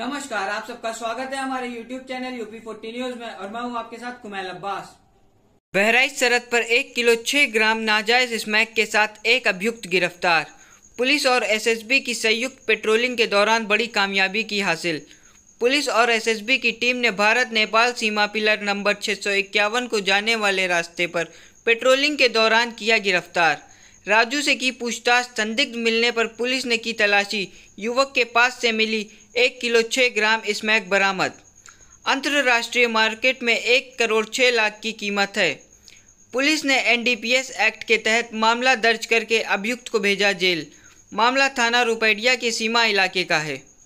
नमस्कार आप सबका स्वागत है हमारे YouTube channel UP forty news में और मैं हूँ आपके साथ कुमैल अब्बास बहराइच सरहद पर एक किलो छह ग्राम नाजायज स्मैक के साथ एक अभियुक्त गिरफ्तार पुलिस और एसएसबी की संयुक्त पेट्रोलिंग के दौरान बड़ी कामयाबी की हासिल पुलिस और एसएसबी की टीम ने भारत नेपाल सीमा पिलर नंबर छः को जाने वाले रास्ते पर पेट्रोलिंग के दौरान किया गिरफ्तार राजू से की पूछताछ संदिग्ध मिलने पर पुलिस ने की तलाशी युवक के पास से मिली एक किलो छः ग्राम स्मैक बरामद अंतर्राष्ट्रीय मार्केट में एक करोड़ छः लाख की कीमत है पुलिस ने एनडीपीएस एक्ट के तहत मामला दर्ज करके अभियुक्त को भेजा जेल मामला थाना रुपैडिया के सीमा इलाके का है